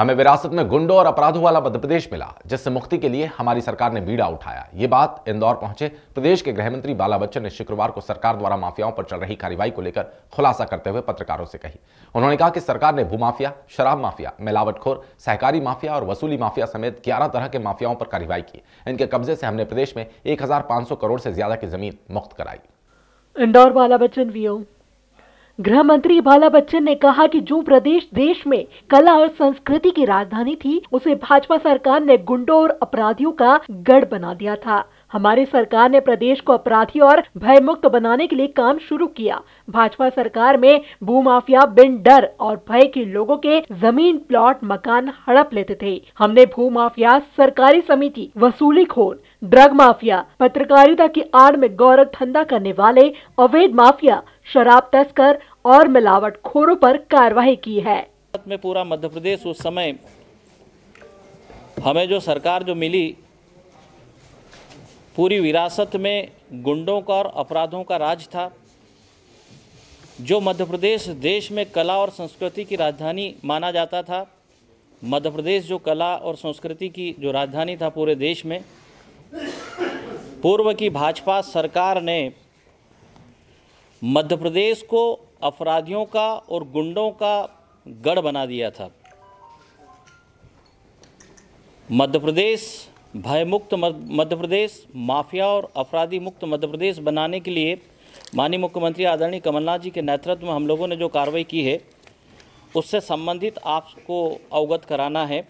हमें विरासत में गुंडों और अपराधों वाला मध्यप्रदेश मिला जिससे मुक्ति के लिए हमारी सरकार ने बीड़ा उठाया ये बात इंदौर पहुंचे प्रदेश के गृहमंत्री बाला बच्चन ने शुक्रवार को सरकार द्वारा माफियाओं पर चल रही कार्रवाई को लेकर खुलासा करते हुए पत्रकारों से कही उन्होंने कहा कि सरकार ने भूमाफिया शराब माफिया मिलावटखोर सहकारी माफिया और वसूली माफिया समेत ग्यारह तरह के माफियाओं पर कार्रवाई की इनके कब्जे से हमने प्रदेश में एक करोड़ से ज्यादा की जमीन मुक्त कराई इंदौर बाला बच्चन वीओ गृह मंत्री भाला बच्चन ने कहा कि जो प्रदेश देश में कला और संस्कृति की राजधानी थी उसे भाजपा सरकार ने गुंडों और अपराधियों का गढ़ बना दिया था हमारी सरकार ने प्रदेश को अपराधी और भयमुक्त बनाने के लिए काम शुरू किया भाजपा सरकार में भूमाफिया बिन डर और भय के लोगों के जमीन प्लॉट मकान हड़प लेते थे हमने भूमाफिया सरकारी समिति वसूली खोल ड्रग माफिया पत्रकारिता की आड़ में गौरव धंधा करने वाले अवैध माफिया शराब तस्कर और मिलावट खोरों पर कार्रवाई की है में पूरा मध्य प्रदेश उस समय हमें जो सरकार जो मिली पूरी विरासत में गुंडों का और अपराधों का राज था जो मध्य प्रदेश देश में कला और संस्कृति की राजधानी माना जाता था मध्य प्रदेश जो कला और संस्कृति की जो राजधानी था पूरे देश में पूर्व की भाजपा सरकार ने मध्य प्रदेश को अपराधियों का और गुंडों का गढ़ बना दिया था मध्य प्रदेश भयमुक्त मध्य प्रदेश माफिया और अपराधी मुक्त मध्य प्रदेश बनाने के लिए माननीय मुख्यमंत्री आदरणीय कमलनाथ जी के नेतृत्व में हम लोगों ने जो कार्रवाई की है उससे संबंधित आपको अवगत कराना है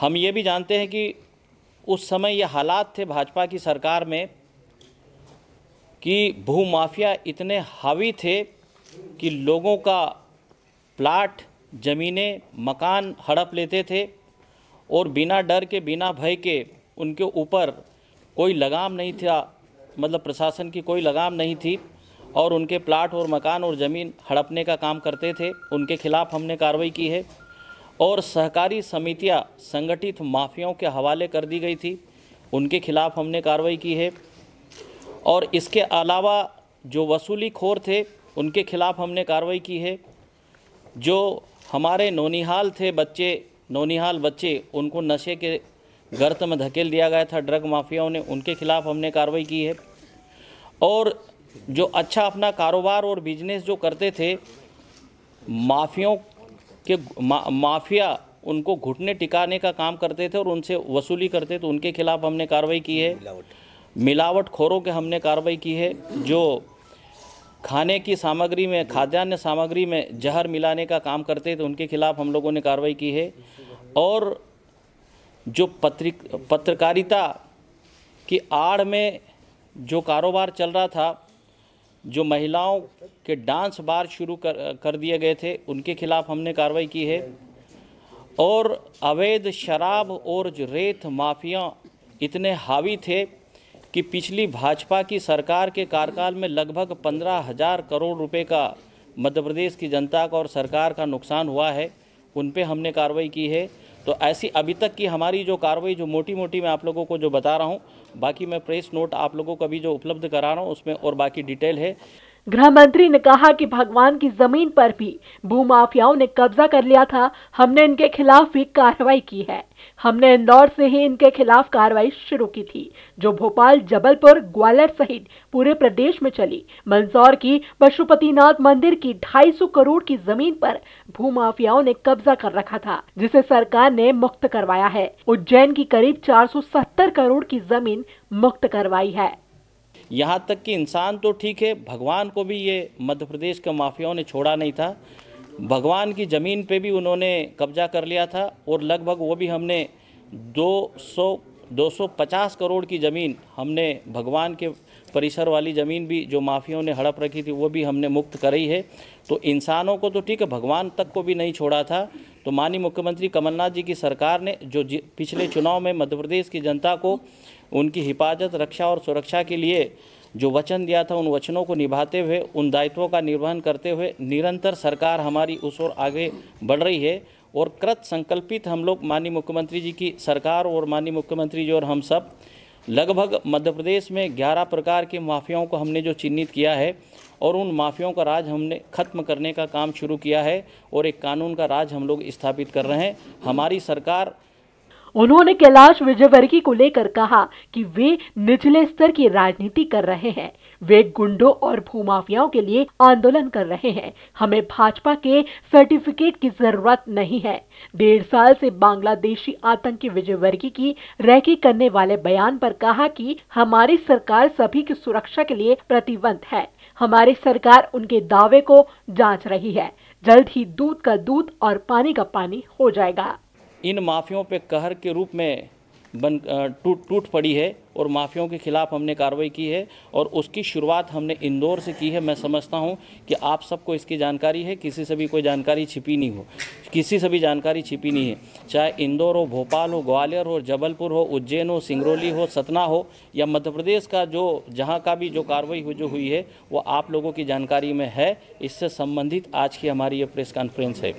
हम ये भी जानते हैं कि उस समय ये हालात थे भाजपा की सरकार में कि भू माफिया इतने हावी थे कि लोगों का प्लाट ज़मीनें मकान हड़प लेते थे और बिना डर के बिना भय के उनके ऊपर कोई लगाम नहीं था मतलब प्रशासन की कोई लगाम नहीं थी और उनके प्लाट और मकान और ज़मीन हड़पने का काम करते थे उनके खिलाफ़ हमने कार्रवाई की है और सहकारी समितियां संगठित माफियाओं के हवाले कर दी गई थी उनके खिलाफ़ हमने कार्रवाई की है और इसके अलावा जो वसूली खोर थे उनके खिलाफ़ हमने कार्रवाई की है जो हमारे नौनिहाल थे बच्चे नौनिहाल बच्चे उनको नशे के गर्त में धकेल दिया गया था ड्रग माफियाओं ने उनके खिलाफ हमने कार्रवाई की है और जो अच्छा अपना कारोबार और बिजनेस जो करते थे माफियों के मा, माफिया उनको घुटने टिकाने का काम करते थे और उनसे वसूली करते थे तो उनके खिलाफ हमने कार्रवाई की है मिलावट खोरों के हमने कार्रवाई की है जो खाने की सामग्री में खाद्यान्न सामग्री में जहर मिलाने का काम करते थे तो उनके खिलाफ हम लोगों ने कार्रवाई की है और जो पत्रिक पत्रकारिता की आड़ में जो कारोबार चल रहा था जो महिलाओं के डांस बार शुरू कर कर दिए गए थे उनके खिलाफ हमने कार्रवाई की है और अवैध शराब और जो रेत माफिया इतने हावी थे कि पिछली भाजपा की सरकार के कार्यकाल में लगभग पंद्रह हज़ार करोड़ रुपए का मध्य प्रदेश की जनता का और सरकार का नुकसान हुआ है उन पर हमने कार्रवाई की है तो ऐसी अभी तक की हमारी जो कार्रवाई जो मोटी मोटी मैं आप लोगों को जो बता रहा हूँ बाकी मैं प्रेस नोट आप लोगों को अभी जो उपलब्ध करा रहा हूँ उसमें और बाकी डिटेल है गृह मंत्री ने कहा कि भगवान की जमीन पर भी भूमाफियाओं ने कब्जा कर लिया था हमने इनके खिलाफ भी कार्रवाई की है हमने इंदौर से ही इनके खिलाफ कार्रवाई शुरू की थी जो भोपाल जबलपुर ग्वालियर सहित पूरे प्रदेश में चली मंदसौर की पशुपतिनाथ मंदिर की सौ करोड़ की जमीन पर भूमाफियाओं ने कब्जा कर रखा था जिसे सरकार ने मुक्त करवाया है उज्जैन की करीब चार करोड़ की जमीन मुक्त करवाई है यहाँ तक कि इंसान तो ठीक है भगवान को भी ये मध्य प्रदेश के माफियाओं ने छोड़ा नहीं था भगवान की ज़मीन पे भी उन्होंने कब्जा कर लिया था और लगभग वो भी हमने 200 250 करोड़ की ज़मीन हमने भगवान के परिसर वाली ज़मीन भी जो माफियाओं ने हड़प रखी थी वो भी हमने मुक्त कराई है तो इंसानों को तो ठीक है भगवान तक को भी नहीं छोड़ा था तो माननीय मुख्यमंत्री कमलनाथ जी की सरकार ने जो पिछले चुनाव में मध्य प्रदेश की जनता को उनकी हिफाजत रक्षा और सुरक्षा के लिए जो वचन दिया था उन वचनों को निभाते हुए उन दायित्वों का निर्वहन करते हुए निरंतर सरकार हमारी उस ओर आगे बढ़ रही है और कृत संकल्पित हम लोग माननीय मुख्यमंत्री जी की सरकार और माननीय मुख्यमंत्री जी और हम सब लगभग मध्य प्रदेश में 11 प्रकार के माफियाओं को हमने जो चिन्हित किया है और उन माफियाओं का राज हमने खत्म करने का काम शुरू किया है और एक कानून का राज हम लोग स्थापित कर रहे हैं हमारी सरकार उन्होंने कैलाश विजयवर्गीय को लेकर कहा कि वे निचले स्तर की राजनीति कर रहे हैं वे गुंडों और भूमाफियाओं के लिए आंदोलन कर रहे हैं हमें भाजपा के सर्टिफिकेट की जरूरत नहीं है डेढ़ साल से बांग्लादेशी आतंकी विजयवर्गीय की रैकी करने वाले बयान पर कहा कि हमारी सरकार सभी की सुरक्षा के लिए प्रतिबद्ध है हमारी सरकार उनके दावे को जांच रही है जल्द ही दूध का दूध और पानी का पानी हो जाएगा इन माफियों पे कहर के रूप में बन टूट टूट पड़ी है और माफियों के खिलाफ हमने कार्रवाई की है और उसकी शुरुआत हमने इंदौर से की है मैं समझता हूं कि आप सबको इसकी जानकारी है किसी से भी कोई जानकारी छिपी नहीं हो किसी से भी जानकारी छिपी नहीं है चाहे इंदौर हो भोपाल हो ग्वालियर हो जबलपुर हो उज्जैन हो सिंगरौली हो सतना हो या मध्य प्रदेश का जो जहाँ का भी जो कार्रवाई जो हुई है वो आप लोगों की जानकारी में है इससे संबंधित आज की हमारी ये प्रेस कॉन्फ्रेंस है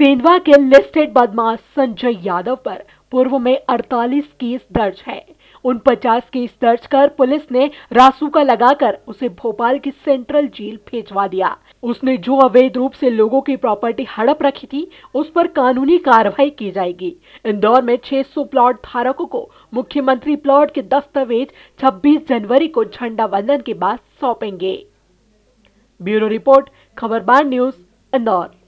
सेंधवा के लिस्टेड बदमाश संजय यादव पर पूर्व में 48 केस दर्ज है उन 50 केस दर्ज कर पुलिस ने रासुका लगाकर उसे भोपाल की सेंट्रल जेल भेजवा दिया उसने जो अवैध रूप से लोगों की प्रॉपर्टी हड़प रखी थी उस पर कानूनी कार्रवाई की जाएगी इंदौर में 600 प्लॉट धारकों को मुख्यमंत्री प्लॉट के दस्तावेज 26 जनवरी को झंडा वंदन के बाद सौंपेंगे ब्यूरो रिपोर्ट खबर न्यूज इंदौर